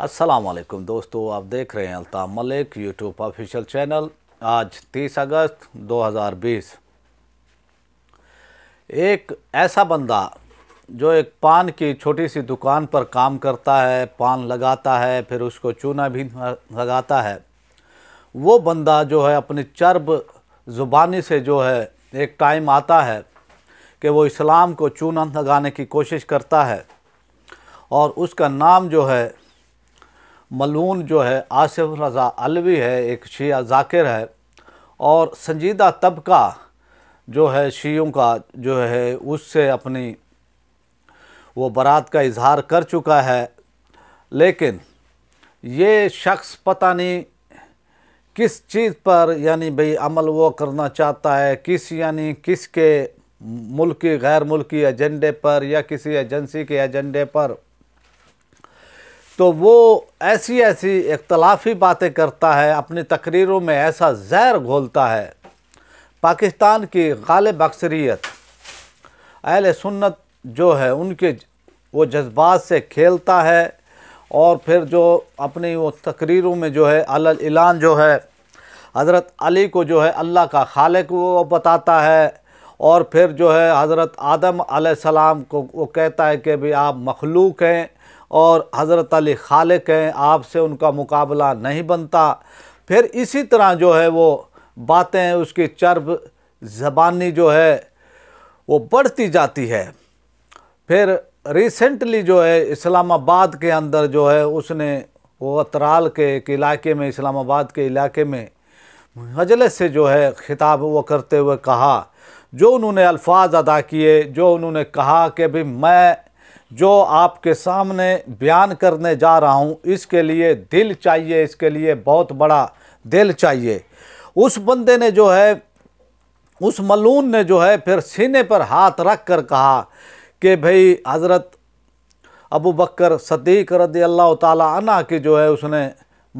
असलम दोस्तों आप देख रहे हैं Alta Malik YouTube official channel आज 30 अगस्त 2020 एक ऐसा बंदा जो एक पान की छोटी सी दुकान पर काम करता है पान लगाता है फिर उसको चूना भी लगाता है वो बंदा जो है अपनी चर्ब ज़ुबानी से जो है एक टाइम आता है कि वो इस्लाम को चूना लगाने की कोशिश करता है और उसका नाम जो है मलून जो है आसिफ रज़ा अलवी है एक शिया जाकिर है और संजीदा तबका जो है शीयों का जो है उससे अपनी वो बारात का इजहार कर चुका है लेकिन ये शख्स पता नहीं किस चीज़ पर यानी भाई अमल वो करना चाहता है किस यानी किसके मुल्की गैर मुल्की एजेंडे पर या किसी एजेंसी के एजेंडे पर तो वो ऐसी ऐसी इख्तलाफी बातें करता है अपनी तकरीरों में ऐसा जहर घोलता है पाकिस्तान की गालिब अक्सरियत अहल सुन्नत जो है उनके वो जज्बात से खेलता है और फिर जो अपनी वो तकरीरों में जो है अलान जो है हज़रत अली को जो है अल्लाह का खालिक वो बताता है और फिर जो है हज़रत आदम सलाम को वो कहता है कि भाई आप मखलूक हैं और हज़रत अली खालिक हैं आपसे उनका मुकाबला नहीं बनता फिर इसी तरह जो है वो बातें उसकी चर्ब जबानी जो है वो बढ़ती जाती है फिर रिसेंटली जो है इस्लामाबाद के अंदर जो है उसने वो अतराल के एक इलाके में इस्लामाबाद के इलाके में मजलस से जो है खिताब वो करते हुए कहा जो उन्होंने अल्फाज अदा किए जो उन्होंने कहा कि भाई मैं जो आपके सामने बयान करने जा रहा हूँ इसके लिए दिल चाहिए इसके लिए बहुत बड़ा दिल चाहिए उस बंदे ने जो है उस मलून ने जो है फिर सीने पर हाथ रख कर कहा कि भाई हज़रत अबू बकर सदीक रदी अल्लाह तना की जो है उसने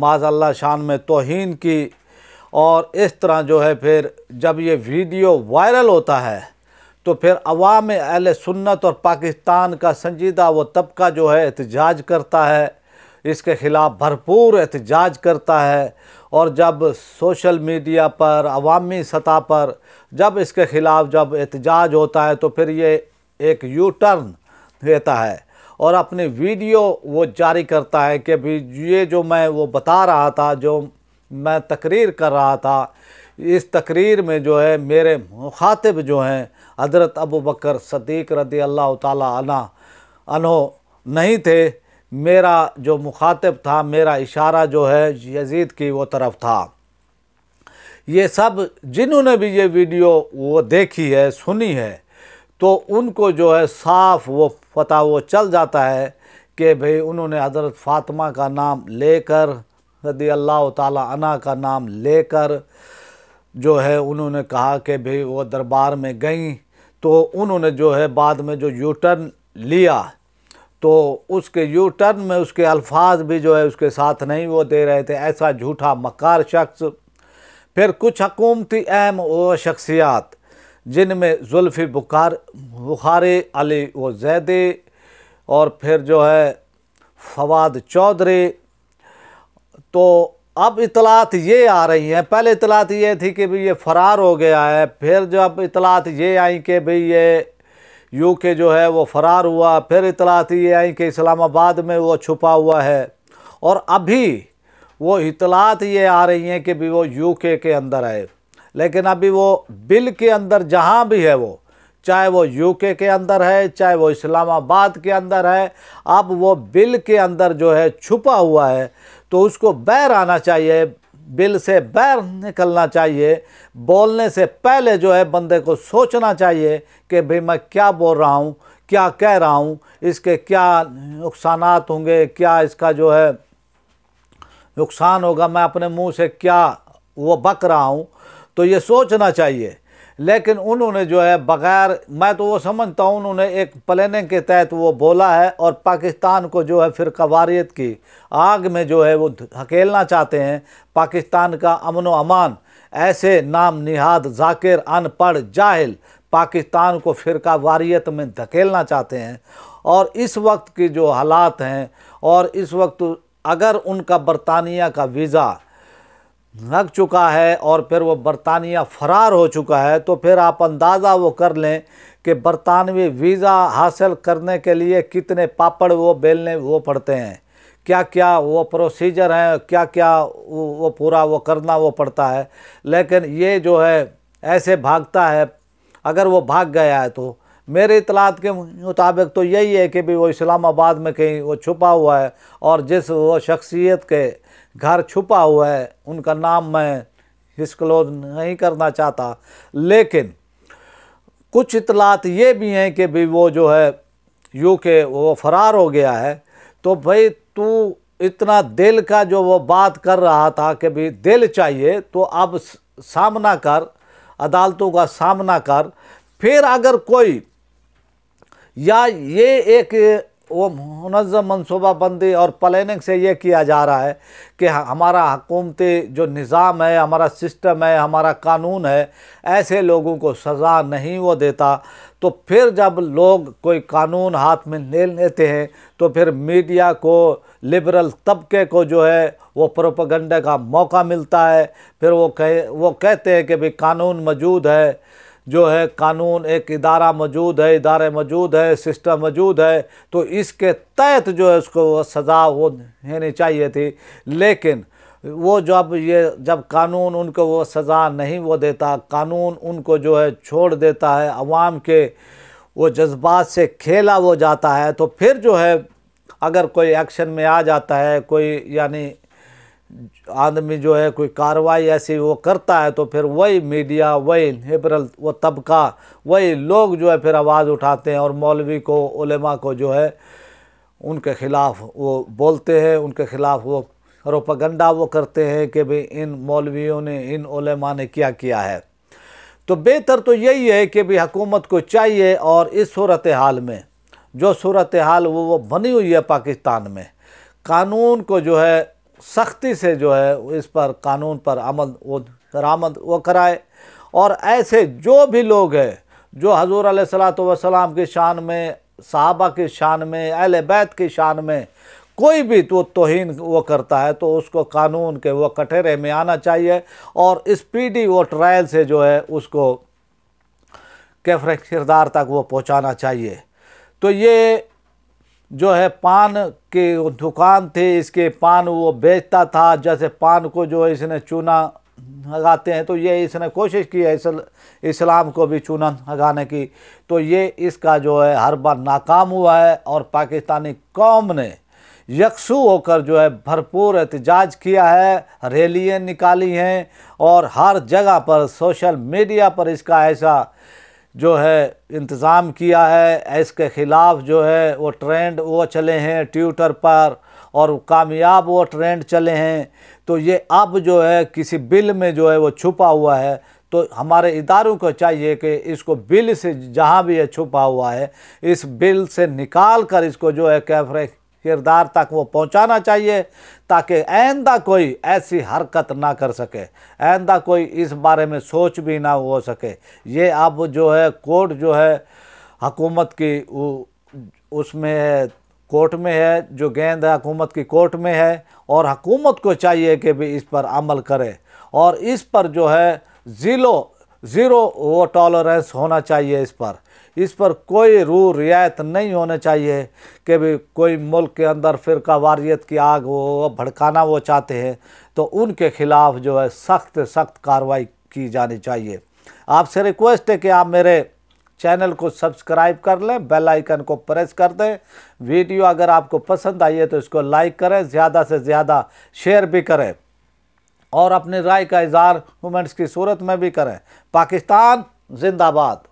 माजल्ला शान में तोहन की और इस तरह जो है फिर जब ये वीडियो वायरल होता है तो फिर अवाम अहल सुन्नत और पाकिस्तान का संजीदा वो तबका जो है एहतजाज करता है इसके ख़िलाफ़ भरपूर एहतजाज करता है और जब सोशल मीडिया पर अवामी सतह पर जब इसके ख़िलाफ़ जब एहतजाज होता है तो फिर ये एक यू टर्न देता है और अपने वीडियो वो जारी करता है कि भी ये जो मैं वो बता रहा था जो मैं तकरीर कर रहा था इस तकरीर में जो है मेरे मुखातिब जो हैं हज़रत अबू बकर सदीक रदी अल्लाह तना अनो नहीं थे मेरा जो मुखातिब था मेरा इशारा जो है यजीद की वो तरफ था ये सब जिन्होंने भी ये वीडियो वो देखी है सुनी है तो उनको जो है साफ वो पता वो चल जाता है कि भाई उन्होंने हज़रत फ़ातिमा का नाम लेकर रदी अल्लाह तना का नाम लेकर जो है उन्होंने कहा कि भाई वो दरबार में गई तो उन्होंने जो है बाद में जो यू टर्न लिया तो उसके यू टर्न में उसके अल्फाज भी जो है उसके साथ नहीं वो दे रहे थे ऐसा झूठा मकार शख्स फिर कुछ हकूमती अहम व शख्सियात जिनमें जुल्फ़ी बुखार बुखारी अली व जैदी और फिर जो है फवाद चौधरी तो अब इतलात ये आ रही हैं पहले इतलात ये थी कि भाई ये फ़रार हो गया है फिर जो अब इतलात ये आई कि भाई ये यू के जो है वो फ़रार हुआ फिर इतलात ये आई कि इस्लामाबाद में वो छुपा हुआ है और अभी वो इतलात ये आ रही हैं कि भी वो यू के, के अंदर आए लेकिन अभी वो बिल के अंदर जहाँ भी है वो चाहे वो यूके के अंदर है चाहे वो इस्लामाबाद के अंदर है अब वो बिल के अंदर जो है छुपा हुआ है तो उसको बैर आना चाहिए बिल से बैर निकलना चाहिए बोलने से पहले जो है बंदे को सोचना चाहिए कि भाई मैं क्या बोल रहा हूँ क्या कह रहा हूँ इसके क्या नुकसान होंगे क्या इसका जो है नुकसान होगा मैं अपने मुंह से क्या वो बक रहा हूँ तो ये सोचना चाहिए लेकिन उन्होंने जो है बग़ैर मैं तो वो समझता हूँ उन्होंने एक प्लानिंग के तहत वो बोला है और पाकिस्तान को जो है फिर कवारीत की आग में जो है वो धकेलना चाहते हैं पाकिस्तान का अमन व अमान ऐसे नाम निहाद जाकिर अनपढ़ जाहिल पाकिस्तान को फिरका वारियत में धकेलना चाहते हैं और इस वक्त की जो हालात हैं और इस वक्त अगर उनका बरतानिया का वीज़ा लग चुका है और फिर वो बरतानिया फरार हो चुका है तो फिर आप अंदाज़ा वो कर लें कि बरतानवी वीज़ा हासिल करने के लिए कितने पापड़ वो बेलने वो पड़ते हैं क्या क्या वो प्रोसीजर हैं क्या क्या वो, वो पूरा वो करना वो पड़ता है लेकिन ये जो है ऐसे भागता है अगर वो भाग गया है तो मेरे इतलात के मुताबिक तो यही है कि भी वो इस्लामाबाद में कहीं वो छुपा हुआ है और जिस वो शख्सियत के घर छुपा हुआ है उनका नाम मैं डिस्क्लोज नहीं करना चाहता लेकिन कुछ इतलात ये भी हैं कि भी वो जो है यू के वो फरार हो गया है तो भाई तू इतना दिल का जो वो बात कर रहा था कि भी दिल चाहिए तो अब सामना कर अदालतों का सामना कर फिर अगर कोई या ये एक वो मनज़म मनसूबाबंदी और प्लानिंग से ये किया जा रहा है कि हमारा हकूमती जो निज़ाम है हमारा सिस्टम है हमारा कानून है ऐसे लोगों को सज़ा नहीं वो देता तो फिर जब लोग कोई कानून हाथ में ले लेते हैं तो फिर मीडिया को लिबरल तबके को जो है वो प्रोपगंडे का मौका मिलता है फिर वो कह वो कहते हैं कि भाई कानून मौजूद है जो है कानून एक इदारा मौजूद है इदारे मौजूद है सिस्टम मौजूद है तो इसके तहत जो है उसको सज़ा वो देनी चाहिए थी लेकिन वो जब ये जब कानून उनको वो सज़ा नहीं वो देता कानून उनको जो है छोड़ देता है अवाम के वो जज्बात से खेला वो जाता है तो फिर जो है अगर कोई एक्शन में आ जाता है कोई यानी आदमी जो है कोई कार्रवाई ऐसी वो करता है तो फिर वही मीडिया वही लिबरल वो तबका वही लोग जो है फिर आवाज़ उठाते हैं और मौलवी को उलेमा को जो है उनके ख़िलाफ़ वो बोलते हैं उनके ख़िलाफ़ वो रोपगंडा वो करते हैं कि भाई इन मौलवियों ने इन उलेमा ने क्या किया है तो बेहतर तो यही है कि भाई हकूमत को चाहिए और इस सूरत हाल में जो सूरत हाल वो वो बनी हुई है पाकिस्तान में कानून को जो है सख्ती से जो है इस पर कानून पर अमल वो दरामद वो कराए और ऐसे जो भी लोग हैं जो हजूर सलाम की शान में साहबा की शान में अहल बैत की शान में कोई भी तो तोहन वो करता है तो उसको कानून के वो कटहरे में आना चाहिए और स्पीडी वो ट्रायल से जो है उसको कैफर किरदार तक वो पहुंचाना चाहिए तो ये जो है पान के दुकान थे इसके पान वो बेचता था जैसे पान को जो है इसने चूना लगाते हैं तो ये इसने कोशिश की है इसल, इस्लाम को भी चूना लगाने की तो ये इसका जो है हर बार नाकाम हुआ है और पाकिस्तानी कौम ने यकसू होकर जो है भरपूर एहतजाज किया है रैलियाँ निकाली हैं और हर जगह पर सोशल मीडिया पर इसका ऐसा जो है इंतज़ाम किया है इसके ख़िलाफ़ जो है वो ट्रेंड वो चले हैं ट्विटर पर और कामयाब वो ट्रेंड चले हैं तो ये अब जो है किसी बिल में जो है वो छुपा हुआ है तो हमारे इदारों को चाहिए कि इसको बिल से जहाँ भी ये छुपा हुआ है इस बिल से निकाल कर इसको जो है कैफरे किरदार तक वो पहुंचाना चाहिए ताकि आइंदा कोई ऐसी हरकत ना कर सके आइंदा कोई इस बारे में सोच भी ना हो सके ये अब जो है कोर्ट जो है हकूमत की उसमें कोर्ट में है जो गेंद है हकूमत की कोर्ट में है और हकूमत को चाहिए कि भी इस पर अमल करे और इस पर जो है ज़िलों ज़ीरो वो टॉलरेंस होना चाहिए इस पर इस पर कोई रू रियायत नहीं होना चाहिए कि भी कोई मुल्क के अंदर फिरका वारियत की आग वो भड़काना वो चाहते हैं तो उनके ख़िलाफ़ जो है सख्त सख्त कार्रवाई की जानी चाहिए आपसे रिक्वेस्ट है कि आप मेरे चैनल को सब्सक्राइब कर लें बेल आइकन को प्रेस कर दें वीडियो अगर आपको पसंद आई है तो इसको लाइक करें ज़्यादा से ज़्यादा शेयर भी करें और अपनी राय का इजहार वुमेंस की सूरत में भी करें पाकिस्तान जिंदाबाद